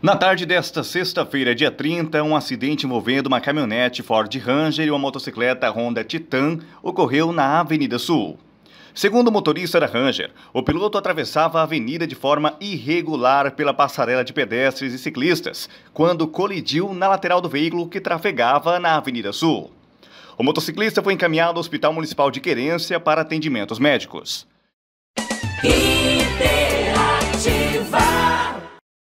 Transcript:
Na tarde desta sexta-feira, dia 30, um acidente envolvendo uma caminhonete Ford Ranger e uma motocicleta Honda Titan ocorreu na Avenida Sul. Segundo o motorista da Ranger, o piloto atravessava a avenida de forma irregular pela passarela de pedestres e ciclistas, quando colidiu na lateral do veículo que trafegava na Avenida Sul. O motociclista foi encaminhado ao Hospital Municipal de Querência para atendimentos médicos.